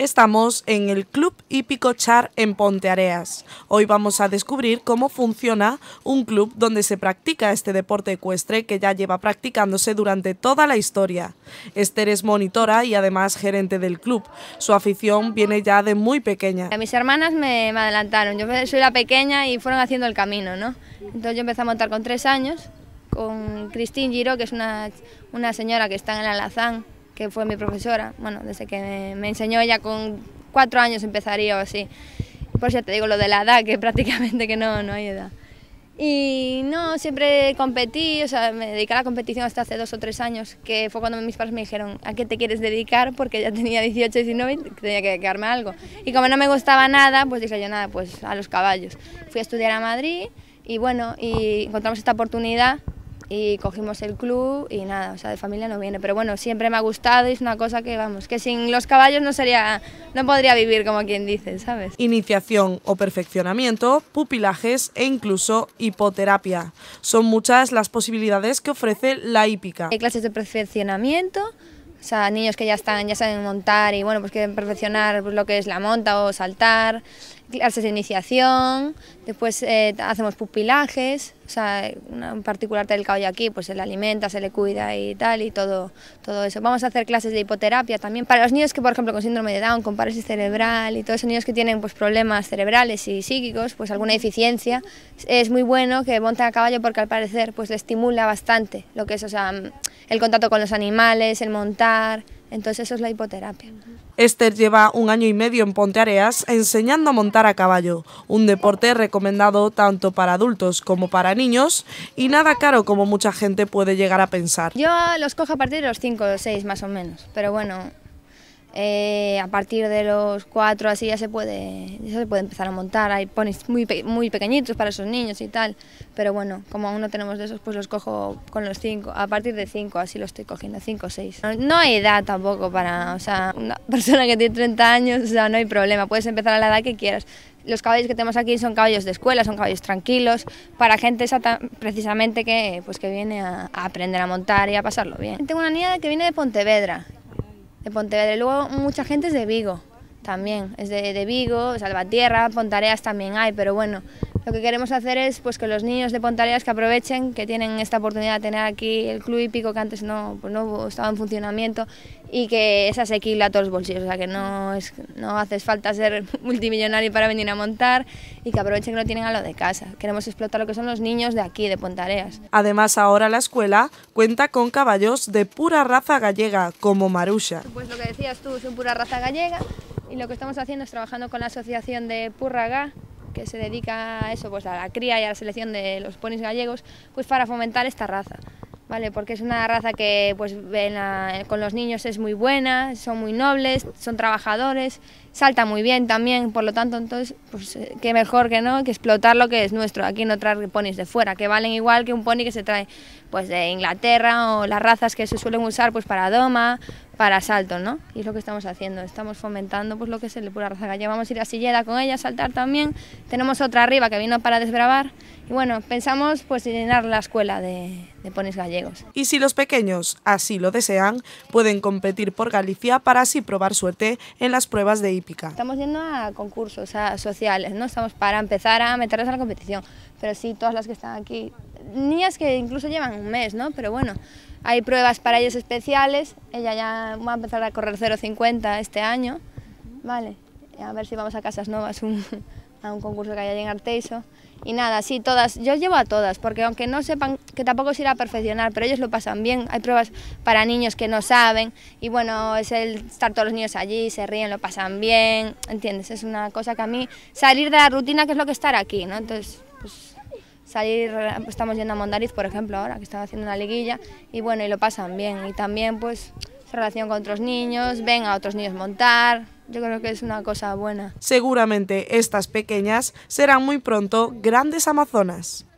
Estamos en el Club Hípico Char en Ponteareas. Hoy vamos a descubrir cómo funciona un club donde se practica este deporte ecuestre que ya lleva practicándose durante toda la historia. Esther es monitora y además gerente del club. Su afición viene ya de muy pequeña. Mis hermanas me, adelantaron, yo soy la pequeña y fueron haciendo el camino, ¿no? Entonces yo empecé a montar con tres años con Cristín Giro, que es una, una señora que está en el Alazán que fue mi profesora, bueno, desde que me, enseñó ella con cuatro años empezaría o así. Por ya te digo lo de la edad, que prácticamente que no, no hay edad. Y no, siempre competí, o sea, me dediqué a la competición hasta hace dos o tres años, que fue cuando mis padres me dijeron, ¿a qué te quieres dedicar? Porque ya tenía 18, 19 tenía que dedicarme algo. Y como no me gustaba nada, pues dije yo nada, pues a los caballos. Fui a estudiar a Madrid y bueno, y encontramos esta oportunidad y cogimos el club y nada, o sea, de familia no viene. Pero bueno, siempre me ha gustado y es una cosa que, vamos, que sin los caballos no sería, no podría vivir como quien dice, ¿sabes? Iniciación o perfeccionamiento, pupilajes e incluso hipoterapia. Son muchas las posibilidades que ofrece la hípica. Hay clases de perfeccionamiento, o sea, niños que ya están, ya saben montar y bueno, pues quieren perfeccionar pues, lo que es la monta o saltar clases de iniciación, después eh, hacemos pupilajes, o sea, un particular del caballo aquí, pues se le alimenta, se le cuida y tal, y todo, todo eso. Vamos a hacer clases de hipoterapia también para los niños que, por ejemplo, con síndrome de Down, con parálisis cerebral y todos esos niños que tienen pues, problemas cerebrales y psíquicos, pues alguna deficiencia, es muy bueno que monten a caballo porque al parecer pues le estimula bastante lo que es, o sea, el contacto con los animales, el montar, entonces eso es la hipoterapia. Esther lleva un año y medio en Ponteareas enseñando a montar a caballo, un deporte recomendado tanto para adultos como para niños y nada caro como mucha gente puede llegar a pensar. Yo los cojo a partir de los 5 o 6 más o menos, pero bueno, eh, a partir de los cuatro así ya se puede, ya se puede empezar a montar, hay ponis muy, muy pequeñitos para esos niños y tal, pero bueno, como aún no tenemos de esos, pues los cojo con los cinco, a partir de cinco así los estoy cogiendo, cinco o seis. No, hay edad tampoco para, o sea, una persona que tiene 30 años, o no hay problema, puedes empezar a la edad que quieras. Los caballos que tenemos aquí son caballos de escuela, son caballos tranquilos, para gente precisamente que, pues que viene a aprender a montar y a pasarlo bien. Tengo una niña que viene de Pontevedra, de Pontevedra. luego mucha gente es de Vigo, también, es de, de Vigo, Salvatierra, Pontareas también hay, pero bueno, lo que queremos hacer es pues, que los niños de Pontareas que aprovechen, que tienen esta oportunidad de tener aquí el club hípico que antes no, pues, no estaba en funcionamiento y que es asequible a todos los bolsillos, o sea que no, es, no haces falta ser multimillonario para venir a montar y que aprovechen que lo tienen a lo de casa. Queremos explotar lo que son los niños de aquí, de Pontareas. Además ahora la escuela cuenta con caballos de pura raza gallega, como Marusha. Pues lo que decías tú, son pura raza gallega y lo que estamos haciendo es trabajando con la asociación de Purraga, que se dedica a eso, pues a la cría y a la selección de los ponis gallegos, pues para fomentar esta raza. ¿vale? Porque es una raza que pues, con los niños es muy buena, son muy nobles, son trabajadores, salta muy bien también, por lo tanto, entonces, pues eh, qué mejor que no, que explotar lo que es nuestro, aquí no traer ponis de fuera, que valen igual que un pony que se trae pues de Inglaterra o las razas que se suelen usar pues para doma, para salto, ¿no? Y es lo que estamos haciendo, estamos fomentando pues lo que es el pura raza gallega, vamos a ir a Sillera con ella, a saltar también, tenemos otra arriba que vino para desbravar y bueno, pensamos pues llenar la escuela de gallegos. Y si los pequeños así lo desean, pueden competir por Galicia para así probar suerte en las pruebas de hípica. Estamos yendo a concursos sociales, no estamos para empezar a meternos a la competición, pero sí todas las que están aquí, niñas que incluso llevan un mes, ¿no? Pero bueno, hay pruebas para ellas especiales, ella ya va a empezar a correr 0.50 este año, ¿vale? A ver si vamos a Casas Novas un, a un concurso que hay allí en Arteiso. Y nada, sí, todas, yo llevo a todas, porque aunque no sepan, que tampoco se irá a perfeccionar, pero ellos lo pasan bien, hay pruebas para niños que no saben, y bueno, es el estar todos los niños allí, se ríen, lo pasan bien, ¿entiendes? Es una cosa que a mí, salir de la rutina, que es lo que estar aquí, ¿no? Entonces, pues salir, estamos yendo a Mondariz, por ejemplo, ahora, que están haciendo una liguilla, y bueno, y lo pasan bien, y también pues Relación con otros niños, ven a otros niños montar. Yo creo que es una cosa buena. Seguramente estas pequeñas serán muy pronto grandes amazonas.